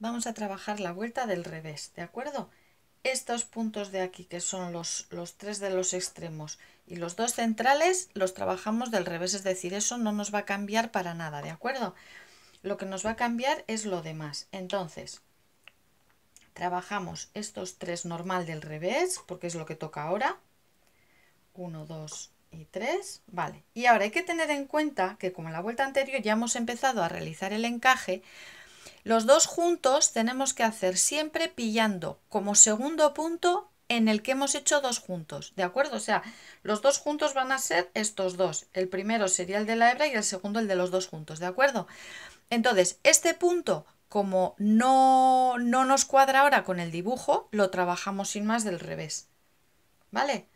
vamos a trabajar la vuelta del revés, ¿de acuerdo? Estos puntos de aquí, que son los, los tres de los extremos y los dos centrales, los trabajamos del revés, es decir, eso no nos va a cambiar para nada, ¿de acuerdo? Lo que nos va a cambiar es lo demás. Entonces, trabajamos estos tres normal del revés, porque es lo que toca ahora. 1, 2 y 3, vale. Y ahora hay que tener en cuenta que como en la vuelta anterior ya hemos empezado a realizar el encaje, los dos juntos tenemos que hacer siempre pillando como segundo punto en el que hemos hecho dos juntos, ¿de acuerdo? O sea, los dos juntos van a ser estos dos. El primero sería el de la hebra y el segundo el de los dos juntos, ¿de acuerdo? Entonces, este punto, como no, no nos cuadra ahora con el dibujo, lo trabajamos sin más del revés, ¿vale?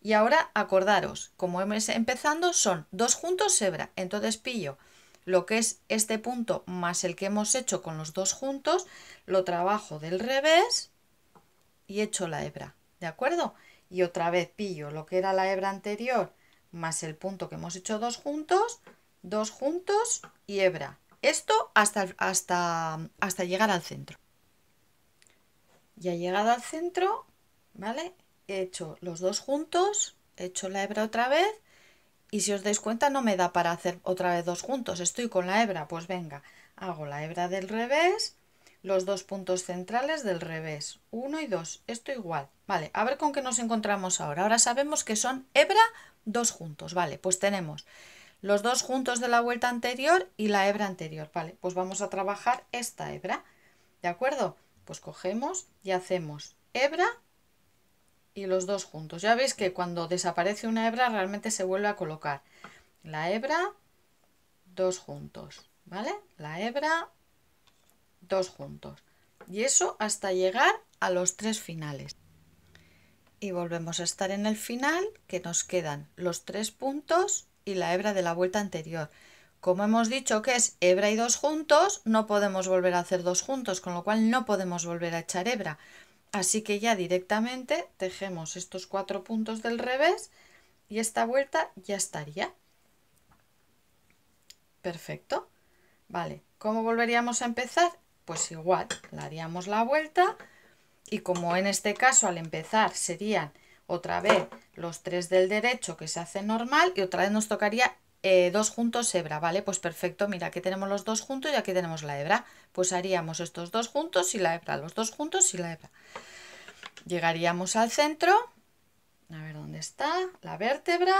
Y ahora acordaros, como hemos empezando, son dos juntos hebra, entonces pillo lo que es este punto más el que hemos hecho con los dos juntos, lo trabajo del revés y echo la hebra, ¿de acuerdo? Y otra vez pillo lo que era la hebra anterior más el punto que hemos hecho dos juntos, dos juntos y hebra. Esto hasta, hasta, hasta llegar al centro. Ya llegado al centro, ¿vale? He hecho los dos juntos, he hecho la hebra otra vez y si os dais cuenta no me da para hacer otra vez dos juntos, estoy con la hebra, pues venga, hago la hebra del revés, los dos puntos centrales del revés, uno y dos esto igual. Vale, a ver con qué nos encontramos ahora. Ahora sabemos que son hebra, dos juntos, vale, pues tenemos los dos juntos de la vuelta anterior y la hebra anterior, vale, pues vamos a trabajar esta hebra, ¿de acuerdo? Pues cogemos y hacemos hebra, y los dos juntos. Ya veis que cuando desaparece una hebra realmente se vuelve a colocar la hebra, dos juntos, ¿vale? La hebra, dos juntos. Y eso hasta llegar a los tres finales. Y volvemos a estar en el final, que nos quedan los tres puntos y la hebra de la vuelta anterior. Como hemos dicho que es hebra y dos juntos, no podemos volver a hacer dos juntos, con lo cual no podemos volver a echar hebra. Así que ya directamente tejemos estos cuatro puntos del revés y esta vuelta ya estaría. Perfecto. Vale, ¿cómo volveríamos a empezar? Pues igual, le haríamos la vuelta y como en este caso al empezar serían otra vez los tres del derecho que se hace normal y otra vez nos tocaría eh, dos juntos hebra, ¿vale? Pues perfecto, mira, aquí tenemos los dos juntos y aquí tenemos la hebra. Pues haríamos estos dos juntos y la hebra, los dos juntos y la hebra. Llegaríamos al centro, a ver dónde está, la vértebra.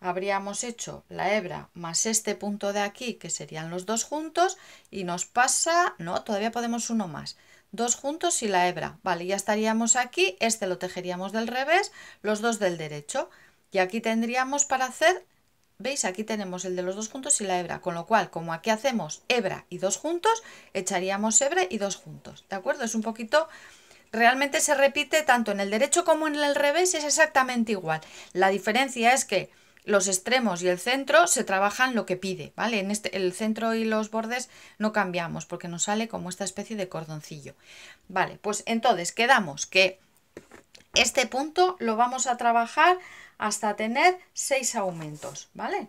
Habríamos hecho la hebra más este punto de aquí, que serían los dos juntos, y nos pasa, no, todavía podemos uno más. Dos juntos y la hebra, vale, ya estaríamos aquí, este lo tejeríamos del revés, los dos del derecho. Y aquí tendríamos para hacer ¿Veis? Aquí tenemos el de los dos juntos y la hebra, con lo cual, como aquí hacemos hebra y dos juntos, echaríamos hebra y dos juntos, ¿de acuerdo? Es un poquito... Realmente se repite tanto en el derecho como en el revés, es exactamente igual. La diferencia es que los extremos y el centro se trabajan lo que pide, ¿vale? En este, el centro y los bordes no cambiamos porque nos sale como esta especie de cordoncillo. Vale, pues entonces quedamos que este punto lo vamos a trabajar hasta tener seis aumentos, ¿vale?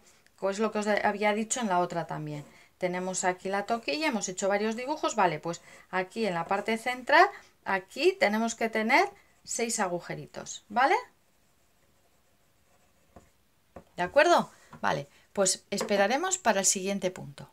Es lo que os había dicho en la otra también. Tenemos aquí la toquilla, hemos hecho varios dibujos, vale, pues aquí en la parte central, aquí tenemos que tener 6 agujeritos, ¿vale? ¿De acuerdo? Vale, pues esperaremos para el siguiente punto.